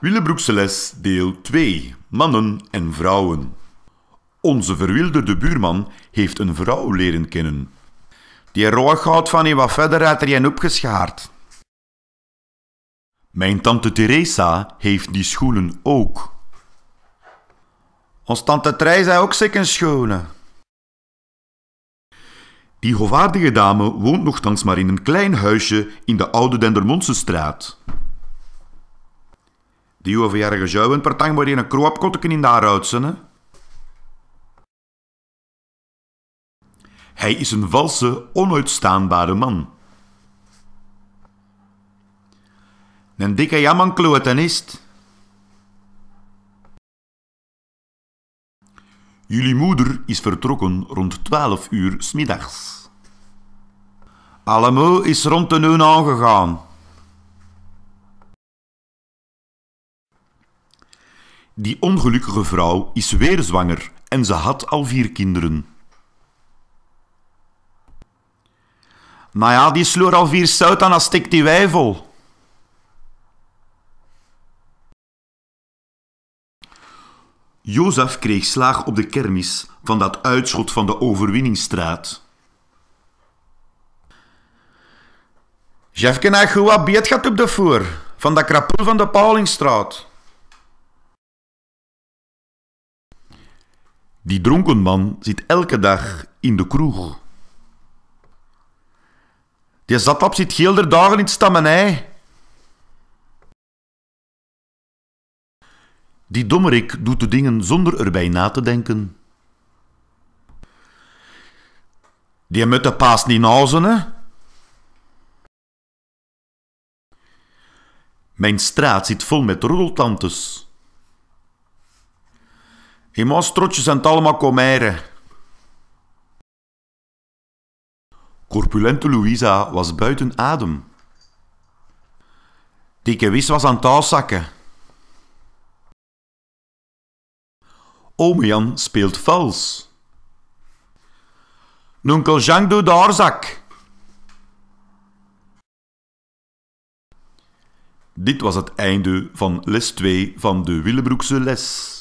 Willebroekse les, deel 2. Mannen en vrouwen. Onze verwilderde buurman heeft een vrouw leren kennen. Die rooggoud van je wat verder uit er opgeschaard. Mijn tante Teresa heeft die schoenen ook. Ons tante Teresa ook zeker schoenen. Die hoogwaardige dame woont nogthans maar in een klein huisje in de oude Dendermondse straat. Die overjarige ergens jouwen per tang een kroopkotteken in daar uitzen, Hij is een valse, onuitstaanbare man. Een dikke jammerkloten is Jullie moeder is vertrokken rond twaalf uur smiddags. Alamo is rond de neun aangegaan. Die ongelukkige vrouw is weer zwanger en ze had al vier kinderen. Nou ja, die sloor al vier zout aan, als tik die wijvel. Jozef kreeg slaag op de kermis van dat uitschot van de overwinningstraat. Jefke, hij goed wat beet gaat op de voer, van dat krapul van de Paulingstraat. Die dronken man zit elke dag in de kroeg. Die zatap zit heel de dagen in het stammenij. Die dommerik doet de dingen zonder erbij na te denken. Die moet de paas niet nazen, hè? Mijn straat zit vol met roddeltantes. Die maastrotjes zijn het allemaal komijren. Corpulente Louisa was buiten adem. Dikke Wis was aan het touwzakken. Ome Jan speelt vals. Nuncle Jean doet de oorzak. Dit was het einde van les 2 van de Willebroekse les.